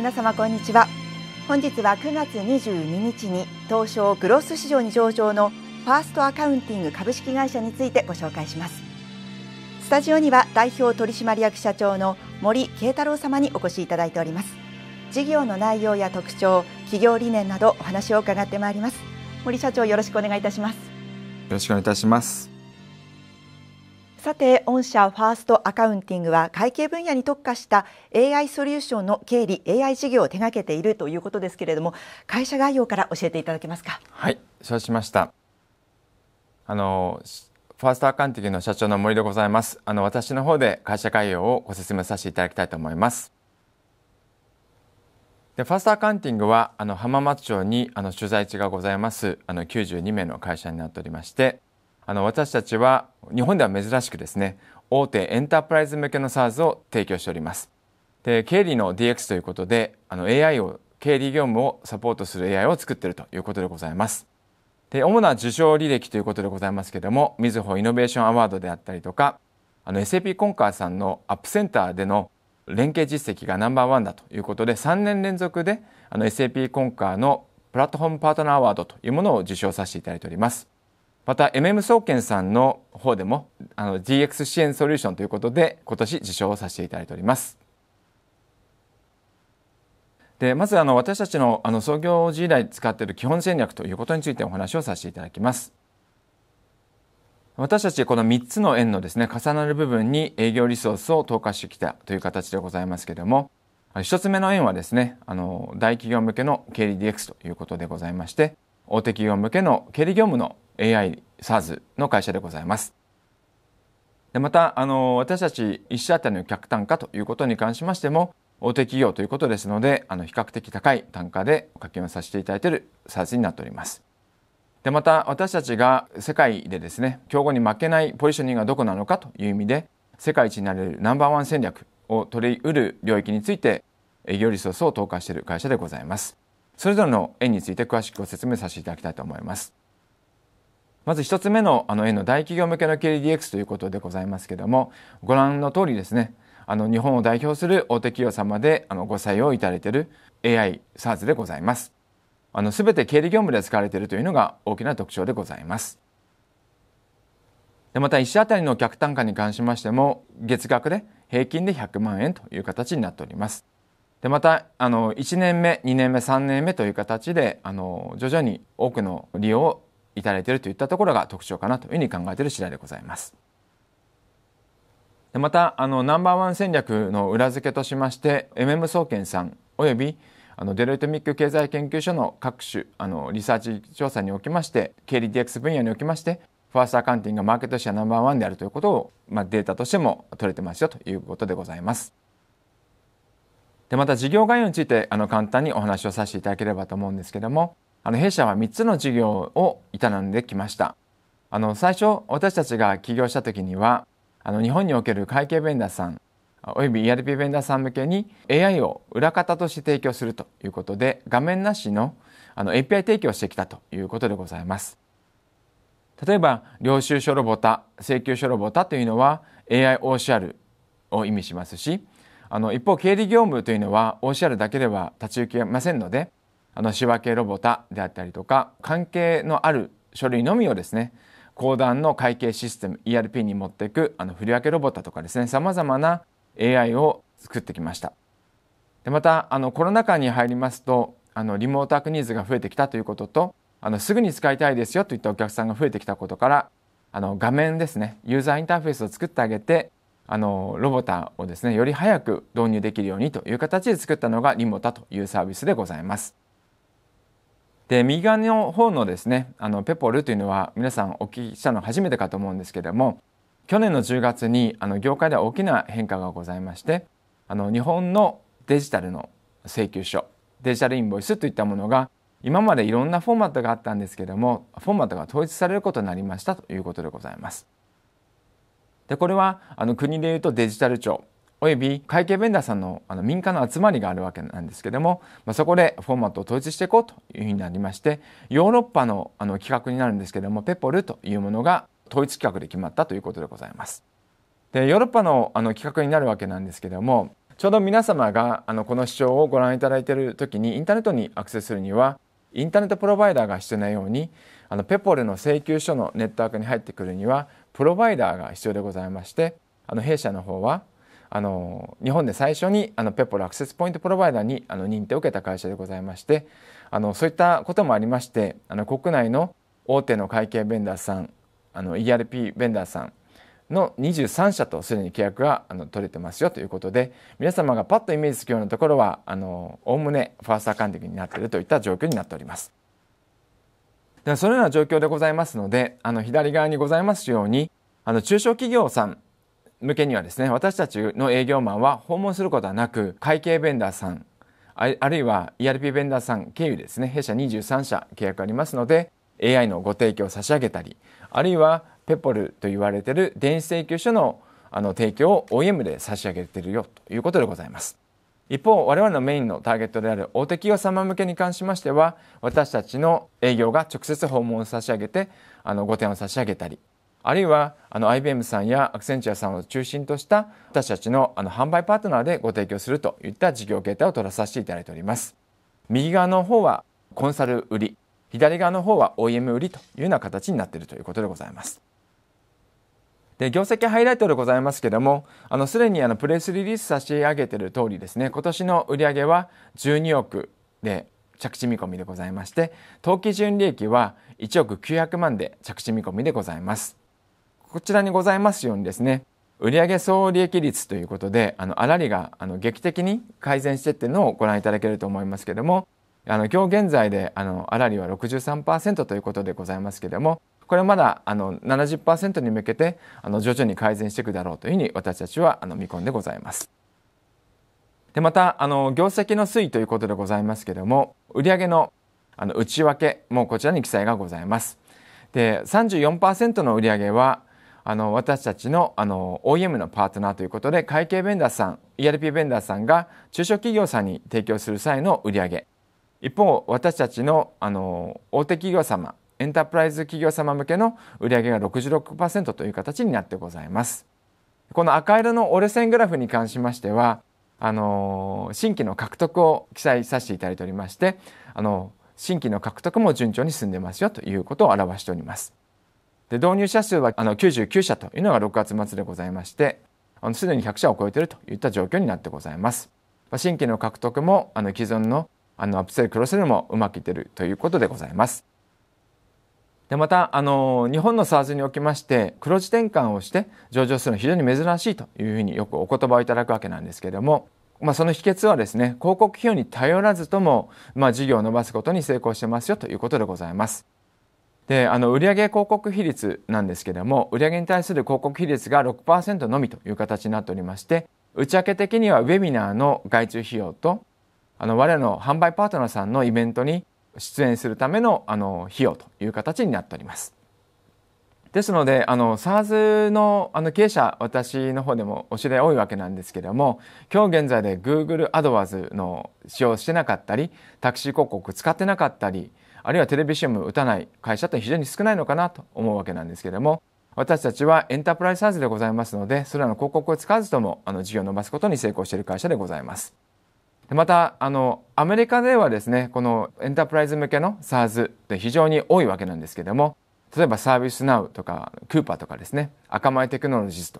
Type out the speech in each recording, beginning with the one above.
皆様こんにちは本日は9月22日に東証グロス市場に上場のファーストアカウンティング株式会社についてご紹介しますスタジオには代表取締役社長の森慶太郎様にお越しいただいております事業の内容や特徴企業理念などお話を伺ってまいります森社長よろしくお願いいたしますよろしくお願いいたしますて御社ファーストアカウンティングは会計分野に特化した AI ソリューションの経理 AI 事業を手掛けているということですけれども会社概要から教えていただけますかはい承知しましたあのファーストアカウンティングの社長の森でございますあの私の方で会社概要をご説明させていただきたいと思いますでファーストアカウンティングはあの浜松町にあの取材地がございますあの92名の会社になっておりましてあの私たちは日本では珍しくですね大手エンタープライズ向けの s a r s を提供しておりますで経理の DX ということであの AI を経理業務をサポートする AI を作っているということでございますで主な受賞履歴ということでございますけれどもみずほイノベーションアワードであったりとかあの SAP コンカーさんのアップセンターでの連携実績がナンバーワンだということで3年連続であの SAP コンカーのプラットフォームパートナーアワードというものを受賞させていただいておりますまた MM 総研さんの方でもあの d x 支援ソリューションということで今年受賞をさせていただいております。でまずあの私たちのあの創業時以来使っている基本戦略ということについてお話をさせていただきます。私たちこの3つの円のですね重なる部分に営業リソースを投下してきたという形でございますけれども1つ目の円はですねあの大企業向けの経理 DX ということでございまして大手企業向けの経理業務の AI サーズの会社でございます。でまたあの私たち1社当たりの客単価ということに関しましても大手企業ということですのであの比較的高い単価で課金をさせていただいているサ a ズになっております。でまた私たちが世界でですね競合に負けないポジショニングがどこなのかという意味で世界一になれるナンバーワン戦略を取り得る領域について営業リソースを投下している会社でございます。それぞれの円について詳しくご説明させていただきたいと思います。まず1つ目のあの絵の大企業向けの経理 DX ということでございますけどもご覧の通りですねあの日本を代表する大手企業様であのご採用いただいている AI s a ズ s でございます。あの全て経理業務で使われているというのが大きな特徴でございます。でまた1社当たりの客単価に関しましても月額で平均で100万円という形になっております。でまたあの1年目2年目3年目という形であの徐々に多くの利用をいただいているといったところが特徴かなというふうに考えている次第でございます。でまたあのナンバーワン戦略の裏付けとしまして MM 総研さんおよびあのデロイトミック経済研究所の各種あのリサーチ調査におきまして経理 DX 分野におきましてファーストアカウンティングがマーケットシェアナンバーワンであるということを、まあ、データとしても取れてますよということでございます。でまた事業概要についてあの簡単にお話をさせていただければと思うんですけどもあの弊社は3つの事業を営んできました。あの最初私たちが起業した時にはあの日本における会計ベンダーさんおよび ERP ベンダーさん向けに AI を裏方として提供するということで画面なしのあの API 提供してきたということでございます。例えば領収書ロボタ請求書ロボタというのは AIOCR を意味しますしあの一方経理業務というのは OCR だけでは立ち行きませんのであの仕分けロボタであったりとか関係のある書類のみをですね講談の会計システム ERP に持っていくあの振り分けロボタとかですねさまざまな AI を作ってきましたでまたあのコロナ禍に入りますとあのリモートワークニーズが増えてきたということとあのすぐに使いたいですよといったお客さんが増えてきたことからあの画面ですねユーザーインターフェースを作ってあげてあのロボタをですねより早く導入できるようにという形で作ったのがリモタというサービスでございます。で右側の方のですねあのペポルというのは皆さんお聞きしたの初めてかと思うんですけども去年の10月にあの業界では大きな変化がございましてあの日本のデジタルの請求書デジタルインボイスといったものが今までいろんなフォーマットがあったんですけどもフォーマットが統一されることになりましたということでございます。でこれはあの国でいうとデジタル庁および会計ベンダーさんのあの民間の集まりがあるわけなんですけども、まあ、そこでフォーマットを統一していこうというふうになりましてヨーロッパのあの企画になるんですけどもペポルというものが統一企画で決まったということでございます。でヨーロッパのあの企画になるわけなんですけどもちょうど皆様があのこの主張をご覧いただいている時にインターネットにアクセスするにはインターネットプロバイダーが必要なようにあのペポルの請求書のネットワークに入ってくるにはプロバイダーが必要でございましてあの弊社の方はあの日本で最初にあのペポルアクセスポイントプロバイダーにあの認定を受けた会社でございましてあのそういったこともありましてあの国内の大手の会計ベンダーさんあの ERP ベンダーさんの23社とすでに契約があの取れてますよということで皆様がパッとイメージするようなところはおおむねファーストアカンティングになっているといった状況になっております。でそのような状況でございますのであの左側にございますようにあの中小企業さん向けにはですね私たちの営業マンは訪問することはなく会計ベンダーさんあるいは ERP ベンダーさん経由ですね弊社23社契約ありますので AI のご提供を差し上げたりあるいはペポルと言われている電子請求書のあの提供を o m で差し上げているよということでございます一方我々のメインのターゲットである大手企業様向けに関しましては私たちの営業が直接訪問を差し上げてあのご提案を差し上げたりあるいはあの IBM さんやアクセンチュアさんを中心とした私たちのあの販売パートナーでご提供するといった事業形態を取らさせていただいております右側の方はコンサル売り左側の方は OEM 売りというような形になっているということでございますで業績ハイライトでございますけれどもあのすでにあのプレスリリース差し上げている通りですね今年の売上は12億で着地見込みでございまして当期純利益は1億900万で着地見込みでございますこちらにございますようにですね売上総利益率ということであの粗利があの劇的に改善してっていうのをご覧いただけると思いますけれどもあの今日現在であの粗利は63%ということでございますけれどもこれまだあの70%に向けてあの徐々に改善していくだろうというふうに私たちはあの見込んでございます。でまたあの業績の推移ということでございますけれども売上のあの内訳もこちらに記載がございます。で34%の売上はあの私たちのあの OEM のパートナーということで会計ベンダーさん ERP ベンダーさんが中小企業さんに提供する際の売上一方私たちのあの大手企業様エンタープライズ企業様向けの売上が66%という形になってございますこの赤色の折れ線グラフに関しましてはあの新規の獲得を記載させていただいておりましてあの新規の獲得も順調に進んでますよということを表しておりますで導入者数はあの99社というのが6月末でございましてすでに100社を超えているといった状況になってございます。新規の獲得もあの既存のあのアップセルクロセルもうまくいっているということでございます。でまたあの日本の SARS におきまして黒字転換をして上場するのは非常に珍しいというふうによくお言葉をいただくわけなんですけれども、まあ、その秘訣はですね広告費用に頼らずとも、まあ、事業を伸ばすことに成功してますよということでございます。であの売上広告比率なんですけども売上に対する広告比率が6%のみという形になっておりまして内訳的にはウェビナーの外注費用とあの我らの販売パートナーさんのイベントに出演するためのあの費用という形になっております。ですのであの SARS のあの経営者私の方でもお知り合い多いわけなんですけども今日現在で Google アドワーズの使用してなかったりタクシー広告使ってなかったりあるいはテレビ CM 打たない会社って非常に少ないのかなと思うわけなんですけども私たちはエンタープライズサーズでございますのでそれらの広告を使わずともあの事業を伸ばすことに成功している会社でございます。またあのアメリカではですねこのエンタープライズ向けの s a ズ s って非常に多いわけなんですけども例えばサービスナウとかクーパーとかですね赤米テクノロジーズ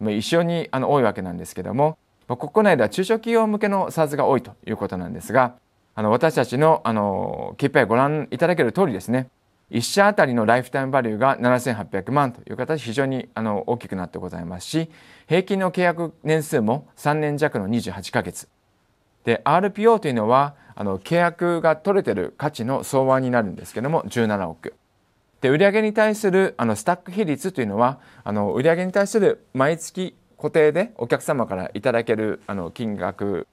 と一緒にあの多いわけなんですけども国内では中小企業向けの s a ズ s が多いということなんですがあの私たちのあの KPI ご覧いただける通りですね1社あたりのライフタイムバリューが7800万という形非常にあの大きくなってございますし平均の契約年数も3年弱の28ヶ月で RPO というのはあの契約が取れてる価値の相和になるんですけども17億で売上に対するあのスタック比率というのはあの売上に対する毎月固定でお客様からいただけるあの金額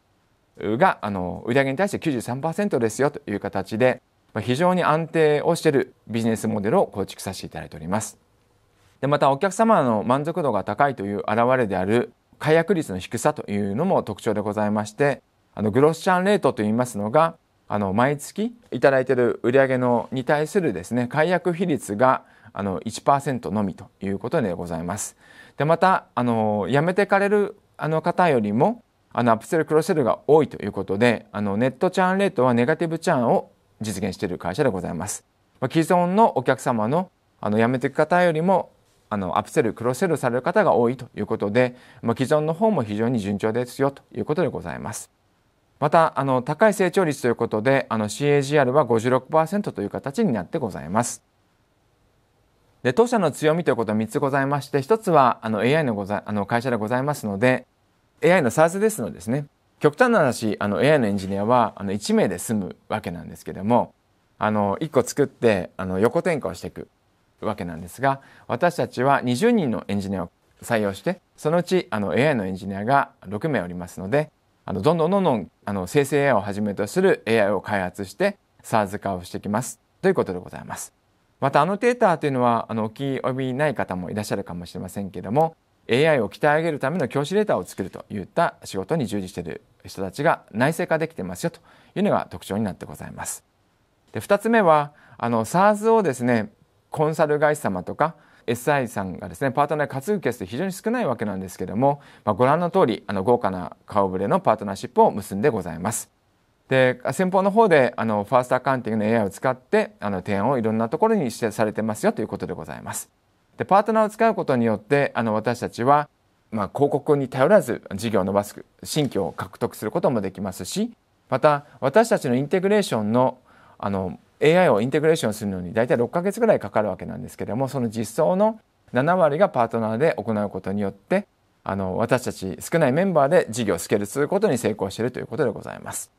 があの売上に対して93%ですよという形で非常に安定をしているビジネスモデルを構築させていただいております。でまたお客様の満足度が高いという表れである解約率の低さというのも特徴でございましてあのグロスチャンレートといいますのがあの毎月いただいている売上のに対するですね解約比率があの1%のみということでございます。でまたあの辞めてかれるあの方よりもあのアップセルクロスセルが多いということであのネットチャーンレートはネガティブチャーンを実現している会社でございます、まあ、既存のお客様のあの辞めていく方よりもあのアップセルクロスセルされる方が多いということで、まあ、既存の方も非常に順調ですよということでございますまたあの高い成長率ということであの CAGR は56%という形になってございますで当社の強みということは3つございまして1つはあの AI のござあの会社でございますので AI のサーズですのですね極端な話あの AI のエンジニアはあの1名で済むわけなんですけどもあの1個作ってあの横転換をしていくわけなんですが私たちは20人のエンジニアを採用してそのうちあの AI のエンジニアが6名おりますのであのどんどんどんどんあの生成 AI をはじめとする AI を開発して SARS 化をしてきますということでございます。またアノテーターというのはあのお気き及びない方もいらっしゃるかもしれませんけども AI を鍛え上げるための教師データを作るといった仕事に従事している人たちが内製化できてますよというのが特徴になってございます。で2つ目はあの SARS をですねコンサル会社様とか SI さんがですねパートナーに担うケースって非常に少ないわけなんですけども、まあ、ご覧の通りあの豪華な顔ぶれのパートナーシップを結んでございます。で先方の方であのファーストアカウンティングの AI を使ってあの提案をいろんなところにしてされてますよということでございます。でパートナーを使うことによってあの私たちは、まあ、広告に頼らず事業を伸ばす新規を獲得することもできますしまた私たちのインテグレーションのあの AI をインテグレーションするのに大体6ヶ月ぐらいかかるわけなんですけれどもその実装の7割がパートナーで行うことによってあの私たち少ないメンバーで事業をスケールすることに成功しているということでございます。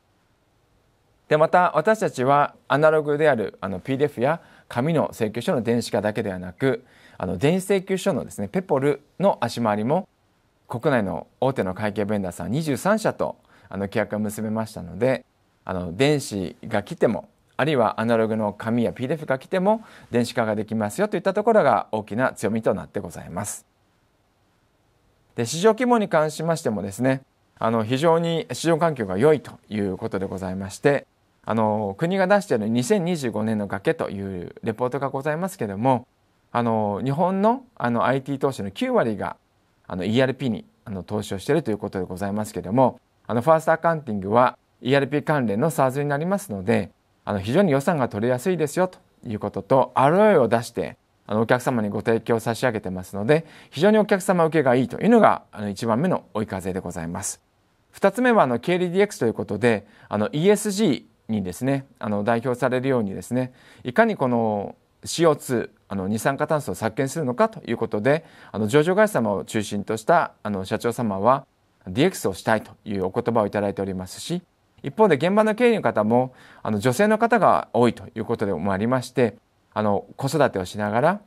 でまた私たちはアナログであるあの PDF や紙の請求書の電子化だけではなくあの電子請求書のですねペポルの足回りも国内の大手の会計ベンダーさん23社とあの契約を結べましたのであの電子が来てもあるいはアナログの紙や PDF が来ても電子化ができますよといったところが大きな強みとなってございます。で市場規模に関しましてもですねあの非常に市場環境が良いということでございましてあの国が出している2025年の崖というレポートがございますけれどもあの日本のあの IT 投資の9割があの ERP にあの投資をしているということでございますけれどもあのファーストアカウンティングは ERP 関連の SARS になりますのであの非常に予算が取りやすいですよということと ROI を出してあのお客様にご提供差し上げてますので非常にお客様受けがいいというのがあの1番目の追い風でございます。2つ目はあの経理 DX ということであの ESG にですねあの代表されるようにですねいかにこの CO2 あの二酸化炭素を削減するのかということであの上場会社様を中心としたあの社長様は DX をしたいというお言葉をいただいておりますし一方で現場の経営の方もあの女性の方が多いということでもありましてあの子育てをしながら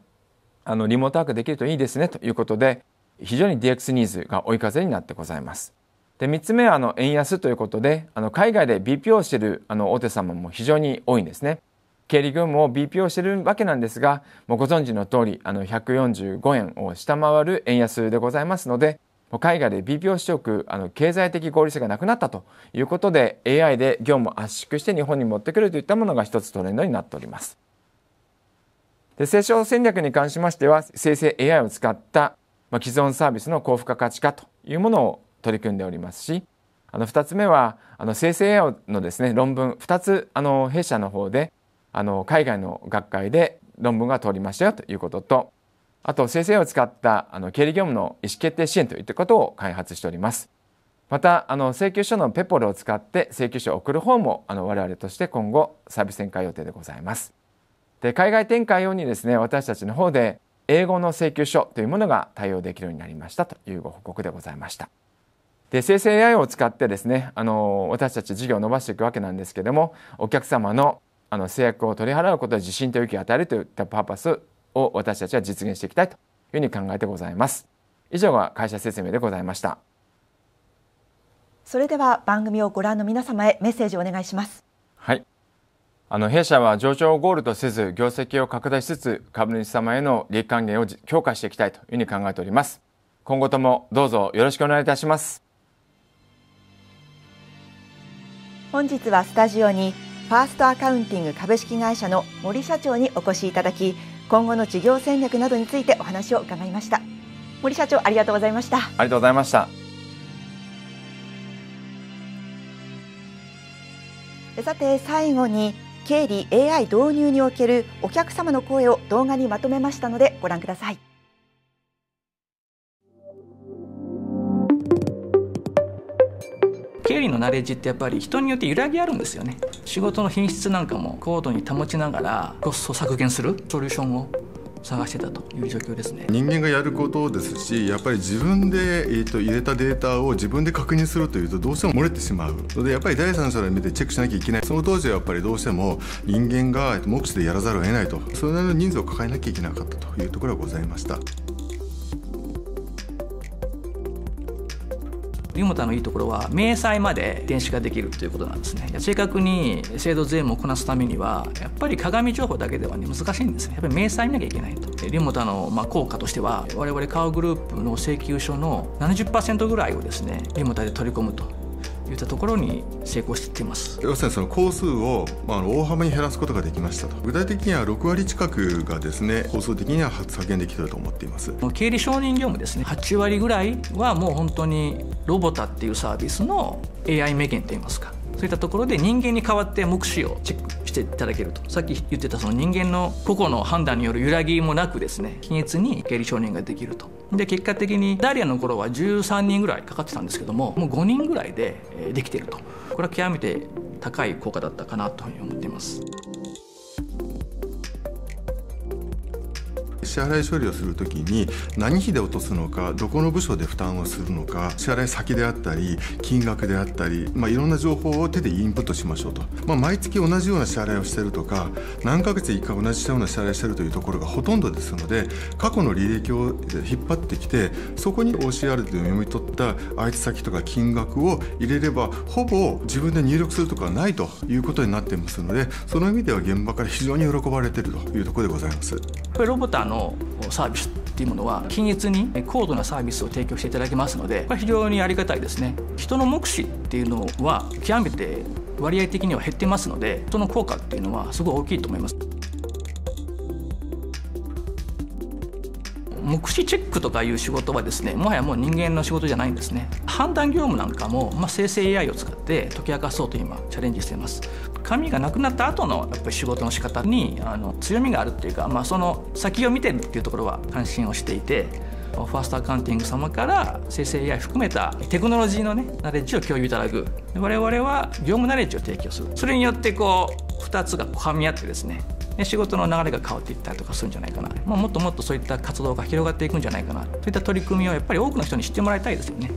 あのリモートワークできるといいですねということで非常に DX ニーズが追い風になってございます。で3つ目はあの円安ということであの海外で BPO をしているあの大手様も非常に多いんですね。経理業務を BPO してるわけなんですがもうご存知の通りあの145円を下回る円安でございますので海外で BPO 取得あの経済的合理性がなくなったということで AI で業務を圧縮して日本に持ってくるといったものが一つトレンドになっております。で成長戦略に関しましては生成 AI を使った、まあ、既存サービスの高付加価値化というものを取り組んでおりますしあの2つ目はあの生成 AI のですね論文2つあの弊社の方であの海外の学会で論文が通りましたよということとあと先生を使ったあの経理業務の意思決定支援といったことを開発しておりますまたあの請求書のペポルを使って請求書を送る方もあの我々として今後サービス展開予定でございますで海外展開用にですね私たちの方で英語の請求書というものが対応できるようになりましたというご報告でございましたで生成 AI を使ってですねあの私たち事業を伸ばしていくわけなんですけどもお客様のあの制約を取り払うことで自信と勇気を与えるといったパーパスを私たちは実現していきたいというふうに考えてございます以上が会社説明でございましたそれでは番組をご覧の皆様へメッセージをお願いしますはいあの弊社は上場をゴールとせず業績を拡大しつつ株主様への利益還元を強化していきたいというふうに考えております今後ともどうぞよろしくお願いいたします本日はスタジオにファーストアカウンティング株式会社の森社長にお越しいただき今後の事業戦略などについてお話を伺いました森社長ありがとうございましたありがとうございましたさて最後に経理 AI 導入におけるお客様の声を動画にまとめましたのでご覧ください経理のナレッジってやっぱり人によって揺らぎあるんですよね仕事の品質なんかも高度に保ちながらコスト削減するソリューションを探してたという状況ですね人間がやることですしやっぱり自分で、えーと、入れたデータを自分で確認するというとどうしても漏れてしまうのでやっぱり第三者で見てチェックしなきゃいけないその当時はやっぱりどうしても人間が目視でやらざるを得ないとそれなりの人数を抱えなきゃいけなかったというところがございました。ユモタのいいところは明細まで電子化できるということなんですね正確に制度税務をこなすためにはやっぱり鏡情報だけでは、ね、難しいんですねやっぱり明細見なきゃいけないとリモタのまあ効果としては我々カオグループの請求書の70%ぐらいをですねリモタで取り込むといったところに成功してます要するにその工数を、まあ、大幅に減らすことができましたと具体的には6割近くがですね工数的には発削減できてると思っています経理承認業務ですね8割ぐらいはもう本当にロボタっていうサービスの AI 名言といいますかそういったところで人間に代わって目視をチェックしていただけるとさっき言ってたその人間の個々の判断による揺らぎもなくですね均一に下痢承認ができるとで結果的にダリアの頃は13人ぐらいかかってたんですけどももう5人ぐらいでできてるとこれは極めて高い効果だったかなというふうに思っています。支払い処理をする時に何費で落とすのかどこの部署で負担をするのか支払い先であったり金額であったり、まあ、いろんな情報を手でインプットしましょうと、まあ、毎月同じような支払いをしてるとか何ヶ月1回同じような支払いしてるというところがほとんどですので過去の履歴を引っ張ってきてそこに OCR で読み取った相手先とか金額を入れればほぼ自分で入力するとかないということになってますのでその意味では現場から非常に喜ばれているというところでございます。ぱりロボターのサービスっていうものは均一に高度なサービスを提供していただけますので非常にありがたいですね人の目視っていうのは極めて割合的には減ってますので人の効果っていうのはすごい大きいと思います目視チェックとかいう仕事はですねもはやもう人間の仕事じゃないんですね判断業務なんかも、まあ、生成 AI を使って解き明かそうと今チャレンジしています紙がなくなった後のやっぱり仕事の仕方にあの強みがあるっていうか、まあ、その先を見てるっていうところは関心をしていてファーストアカウンティング様から生成 AI 含めたテクノロジーのねナレッジを共有いただく我々は業務ナレッジを提供するそれによってこう2つがはみ合ってですねで仕事の流れが変わっていったりとかするんじゃないかな、まあ、もっともっとそういった活動が広がっていくんじゃないかなそういった取り組みをやっぱり多くの人に知ってもらいたいですよね。